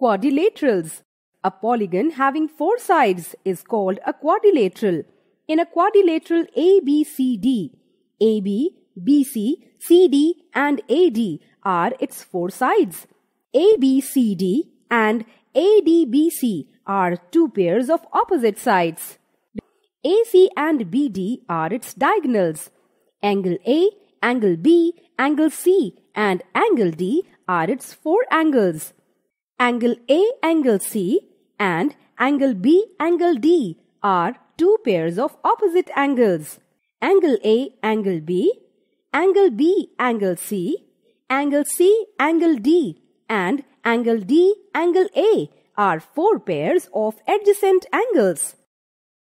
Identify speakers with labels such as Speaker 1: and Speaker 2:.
Speaker 1: Quadrilaterals. A polygon having four sides is called a quadrilateral. In a quadrilateral ABCD, AB, BC, CD and AD are its four sides. ABCD and ADBC are two pairs of opposite sides. AC and BD are its diagonals. Angle A, angle B, angle C and angle D are its four angles. Angle A, angle C and angle B, angle D are two pairs of opposite angles. Angle A, angle B, angle B, angle C, angle C, angle D and angle D, angle A are four pairs of adjacent angles.